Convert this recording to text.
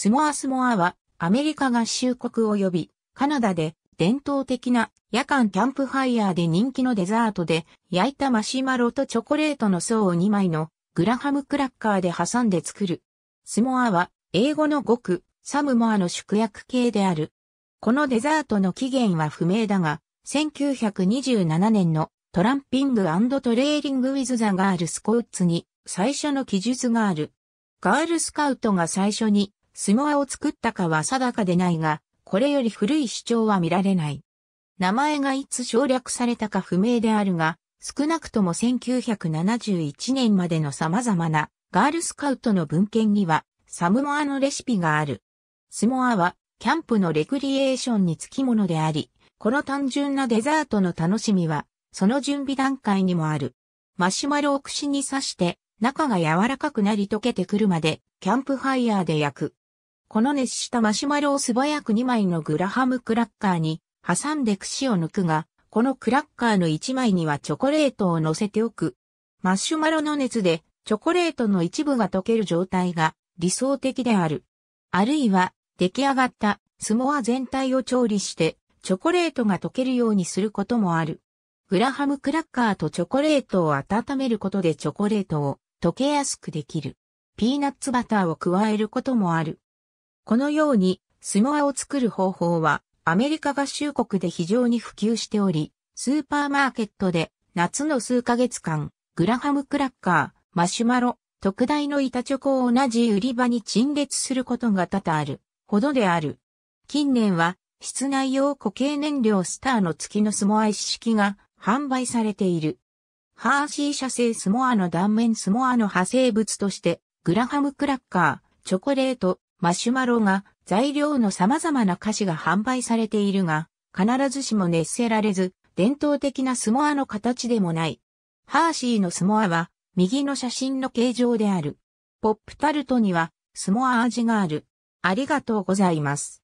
スモアスモアはアメリカ合衆国及びカナダで伝統的な夜間キャンプファイヤーで人気のデザートで焼いたマシュマロとチョコレートの層を2枚のグラハムクラッカーで挟んで作る。スモアは英語の語句サムモアの宿約系である。このデザートの起源は不明だが、1927年のトランピングトレーリングウィズザガールスコーツに最初の記述がある。ガールスカウトが最初にスモアを作ったかは定かでないが、これより古い主張は見られない。名前がいつ省略されたか不明であるが、少なくとも1971年までの様々なガールスカウトの文献には、サムモアのレシピがある。スモアは、キャンプのレクリエーションにつきものであり、この単純なデザートの楽しみは、その準備段階にもある。マシュマロを串に刺して、中が柔らかくなり溶けてくるまで、キャンプファイヤーで焼く。この熱したマシュマロを素早く2枚のグラハムクラッカーに挟んで串を抜くが、このクラッカーの1枚にはチョコレートを乗せておく。マシュマロの熱でチョコレートの一部が溶ける状態が理想的である。あるいは出来上がったスモア全体を調理してチョコレートが溶けるようにすることもある。グラハムクラッカーとチョコレートを温めることでチョコレートを溶けやすくできる。ピーナッツバターを加えることもある。このように、スモアを作る方法は、アメリカ合衆国で非常に普及しており、スーパーマーケットで、夏の数ヶ月間、グラハムクラッカー、マシュマロ、特大の板チョコを同じ売り場に陳列することが多々ある、ほどである。近年は、室内用固形燃料スターの月のスモア一式が販売されている。ハーシー社製スモアの断面スモアの派生物として、グラハムクラッカー、チョコレート、マシュマロが材料の様々な菓子が販売されているが、必ずしも熱せられず、伝統的なスモアの形でもない。ハーシーのスモアは、右の写真の形状である。ポップタルトには、スモア味がある。ありがとうございます。